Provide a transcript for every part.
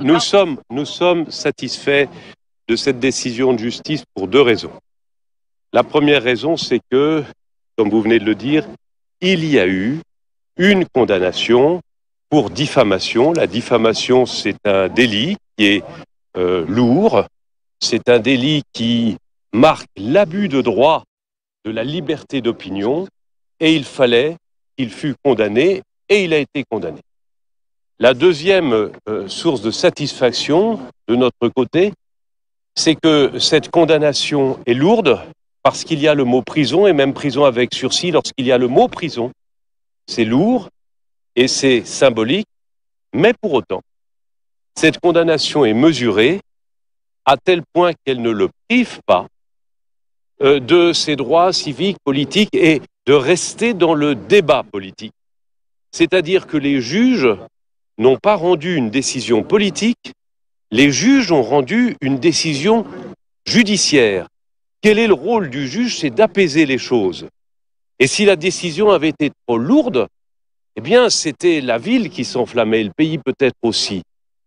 nous, sommes, satisfaits de cette décision de justice pour deux raisons. La première raison, c'est que, comme vous venez de le dire, il y a eu une condamnation pour diffamation. La diffamation, c'est un délit qui est euh, lourd, c'est un délit qui marque l'abus de droit de la liberté d'opinion, et il fallait qu'il fût condamné, et il a été condamné. La deuxième euh, source de satisfaction de notre côté, c'est que cette condamnation est lourde parce qu'il y a le mot prison et même prison avec sursis lorsqu'il y a le mot prison. C'est lourd et c'est symbolique, mais pour autant, cette condamnation est mesurée à tel point qu'elle ne le prive pas euh, de ses droits civiques, politiques et de rester dans le débat politique. C'est-à-dire que les juges n'ont pas rendu une décision politique, les juges ont rendu une décision judiciaire. Quel est le rôle du juge C'est d'apaiser les choses. Et si la décision avait été trop lourde, eh bien c'était la ville qui s'enflammait, le pays peut-être aussi,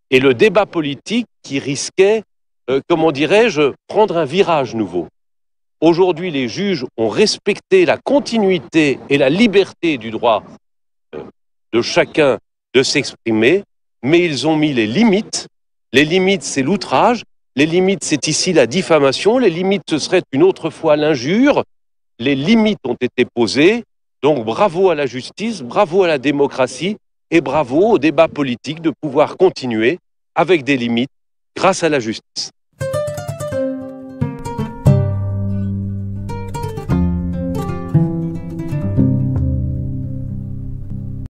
et le débat politique qui risquait, euh, comment dirais-je, prendre un virage nouveau. Aujourd'hui, les juges ont respecté la continuité et la liberté du droit euh, de chacun de s'exprimer, mais ils ont mis les limites. Les limites, c'est l'outrage. Les limites, c'est ici la diffamation. Les limites, ce serait une autre fois l'injure. Les limites ont été posées. Donc bravo à la justice, bravo à la démocratie et bravo au débat politique de pouvoir continuer avec des limites grâce à la justice.